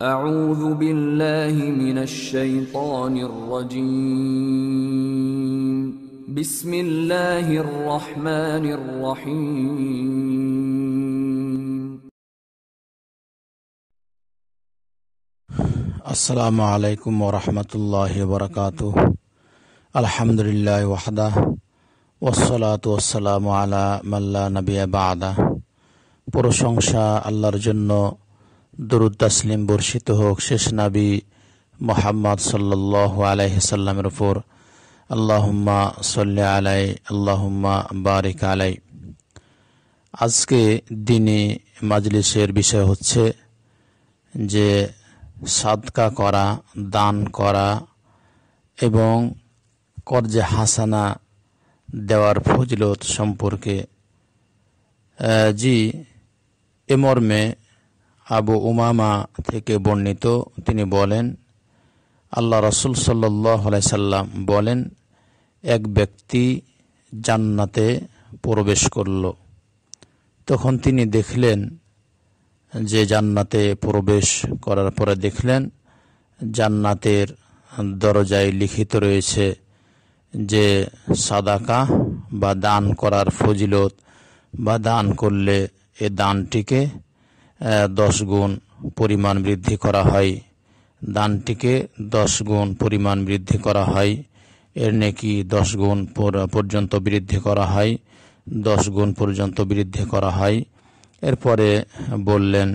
أعوذ بالله من الشيطان الرجيم بسم الله الرحمن الرحيم السلام عليكم ورحمة الله وبركاته الحمد لله وحده والصلاة والسلام على من لا نبي بعده প্রশংসা الله জন্য দরুদ্দাসলিম বর্ষিত হোক শেষ নাবি মোহাম্মদ সাল্লাহ আলাইসাল্লামের উপর আল্লাহুম্মা সল্লা আলাই আল্লাহুম্মা বারিক আলাই আজকে দিনে মাজলিসের বিষয় হচ্ছে যে সাদকা করা দান করা এবং কর্জে হাসানা দেওয়ার ফজলত সম্পর্কে জি এ মর্মে আবু উমামা থেকে বর্ণিত তিনি বলেন আল্লাহ রসুল সাল্লাই সাল্লাম বলেন এক ব্যক্তি জান্নাতে প্রবেশ করল তখন তিনি দেখলেন যে জান্নাতে প্রবেশ করার পরে দেখলেন জান্নাতের দরজায় লিখিত রয়েছে যে সাদাকা বা দান করার ফজিলত বা দান করলে এ দানটিকে দশ গুণ পরিমাণ বৃদ্ধি করা হয় দানটিকে দশ গুণ পরিমাণ বৃদ্ধি করা হয় এর নেকি দশ গুণ পর্যন্ত বৃদ্ধি করা হয় দশ গুণ পর্যন্ত বৃদ্ধি করা হয় এরপরে বললেন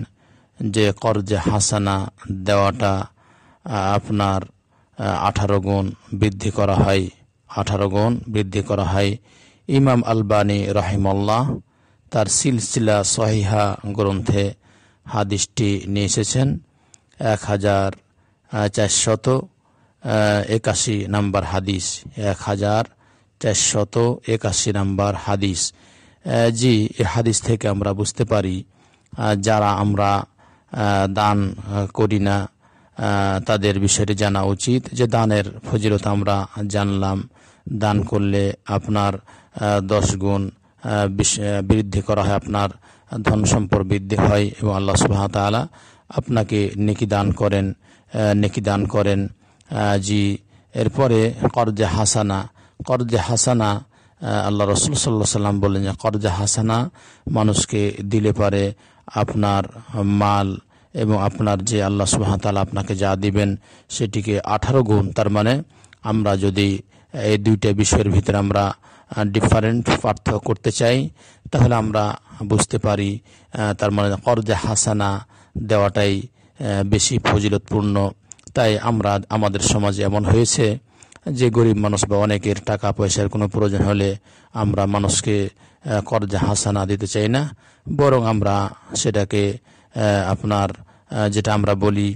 যে কর্জে হাসানা দেওয়াটা আপনার আঠারো গুণ বৃদ্ধি করা হয় আঠারো গুণ বৃদ্ধি করা হয় ইমাম আলবানী রহিমল্লাহ তার সিলসিলা সহিহা গ্রন্থে হাদিসটি নিয়ে এসেছেন এক হাজার চারশত একাশি নাম্বার হাদিস এক হাজার চারশত একাশি নাম্বার হাদিস জি এ হাদিস থেকে আমরা বুঝতে পারি যারা আমরা দান করি না তাদের বিষয়টি জানা উচিত যে দানের ফজিলত আমরা জানলাম দান করলে আপনার দশ গুণ বৃদ্ধি করা হয় আপনার ধন সম্পদ বৃদ্ধি হয় এবং আল্লাহ সুবাহতালা আপনাকে নেকি দান করেন নেকি দান করেন জি এরপরে করজে হাসানা করজে হাসানা আল্লাহ রসুল সাল্লাহ সাল্লাম বললেন যে করজা হাসানা মানুষকে দিলে পারে আপনার মাল এবং আপনার যে আল্লাহ সুবাহতালা আপনাকে যা দিবেন সেটিকে আঠারো গুণ তার মানে আমরা যদি এই দুইটা বিষয়ের ভিতরে আমরা ডিফারেন্ট পার্থ করতে চাই তাহলে আমরা বুঝতে পারি তার মানে কর্জে হাসানা দেওয়াটাই বেশি ফজিলতপূর্ণ তাই আমরা আমাদের সমাজে এমন হয়েছে যে গরিব মানুষ বা অনেকের টাকা পয়সার কোনো প্রয়োজন হলে আমরা মানুষকে কর্জা হাসানা দিতে চাই না বরং আমরা সেটাকে আপনার যেটা আমরা বলি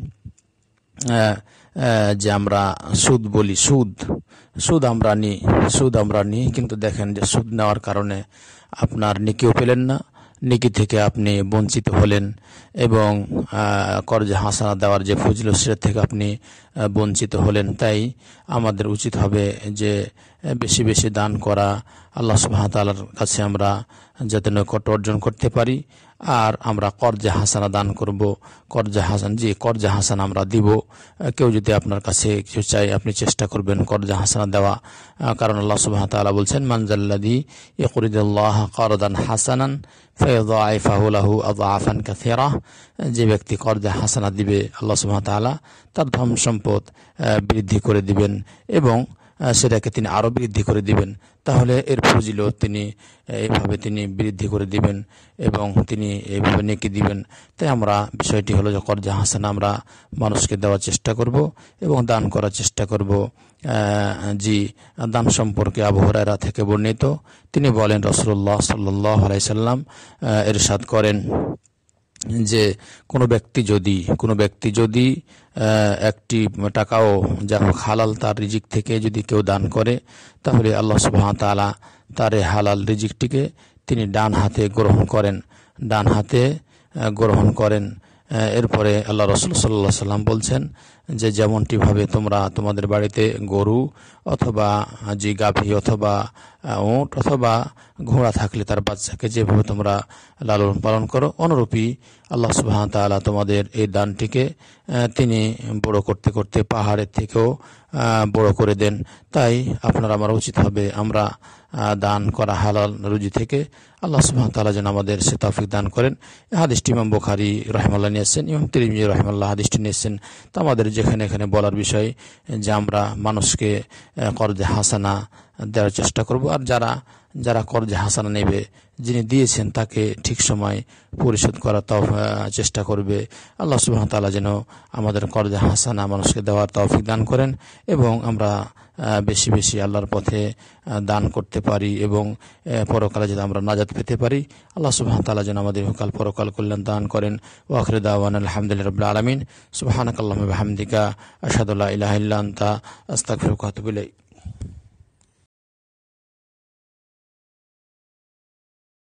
যে আমরা সুদ বলি সুদ সুদ আমরা নিই সুদ আমরা নিই কিন্তু দেখেন যে সুদ নেওয়ার কারণে আপনার নিকিও পেলেন না নিকি থেকে আপনি বঞ্চিত হলেন এবং কর্জে হাসানা দেওয়ার যে ফজিল সেটা থেকে আপনি বঞ্চিত হলেন তাই আমাদের উচিত হবে যে বেশি বেশি দান করা আল্লাহ সুবাহতালার কাছে আমরা যাতে নৈকট অর্জন করতে পারি আর আমরা কর্জে হাসানা দান করব কর্জে হাসান যে কর্জে হাসান আমরা দিব কেউ যদি আপনার কাছে কিছু চাই আপনি চেষ্টা করবেন কর্জে হাসানা দেওয়া কারণ আল্লাহ সুবাহতালা বলছেন মানজাল্লাদি ইকরিদুল্লাহ করদান হাসানান ফেদাহু আফান কাথেরা যে ব্যক্তি কর্জে হাসানা দিবে আল্লাহ সুবাহতালা তার ধন সম্পদ বৃদ্ধি করে দিবেন এবং সেটাকে তিনি আরও বৃদ্ধি করে দিবেন তাহলে এর ফজিল তিনি এইভাবে তিনি বৃদ্ধি করে দিবেন এবং তিনি এইভাবে নেকি দিবেন তাই আমরা বিষয়টি হলো যে কর্জা হাসান আমরা মানুষকে দেওয়ার চেষ্টা করব এবং দান করার চেষ্টা করব জি দান সম্পর্কে আবহরারা থেকে বর্ণিত তিনি বলেন রসুল্লাহ সাল্লাহ আলাইসাল্লাম এরশাদ করেন যে কোনো ব্যক্তি যদি কোনো ব্যক্তি যদি একটি টাকাও যা হালাল তার রিজিক থেকে যদি কেউ দান করে তাহলে আল্লাহ সুবাহতালা তার এই হালাল রিজিকটিকে তিনি ডান হাতে গ্রহণ করেন ডান হাতে গ্রহণ করেন এরপরে আল্লাহ রসুল সাল্লা সাল্লাম বলছেন যে যেমনটিভাবে তোমরা তোমাদের বাড়িতে গরু অথবা যে গাভী অথবা ওঁট অথবা ঘোড়া থাকলে তার বাচ্চাকে যেভাবে তোমরা লালন পালন করো অনুরূপী আল্লাহ সুবাহ তালা তোমাদের এই দানটিকে তিনি বড় করতে করতে পাহাড়ের থেকেও বড় করে দেন তাই আপনার আমার উচিত হবে আমরা দান করা হালাল রুজি থেকে আল্লাহ সুবাহ তালা যেন আমাদের সে তফিক দান করেন হাদিসটি ইমাম বুখারি রহমাল্লাহ নিয়েছেন ইমাম তিরিমি রহমাল্লাহ হাদিসটি নিয়েছেন তো আমাদের যেখানে এখানে বলার বিষয় যে আমরা মানুষকে করদে হাসানা দেওয়ার চেষ্টা করব আর যারা যারা কর্জে হাসানা নেবে যিনি দিয়েছেন তাকে ঠিক সময় পরিশোধ করার তফ চেষ্টা করবে আল্লাহ সুবাহ তালা যেন আমাদের কর্জে হাসানা মানুষকে দেওয়ার তফিক দান করেন এবং আমরা বেশি বেশি আল্লাহর পথে দান করতে পারি এবং পরকালে যদি আমরা নাজাত পেতে পারি আল্লাহ সুবাহ তালা যেন আমাদের কাল পরকাল কল্যাণ দান করেন ওয়াখরে দাওয়ান আলহামদুলিল্লাহ রবুল্লা আলমিন কাল্লাহ হামদিকা আসাদুল্লাহ ইহিল্লা আস্তাক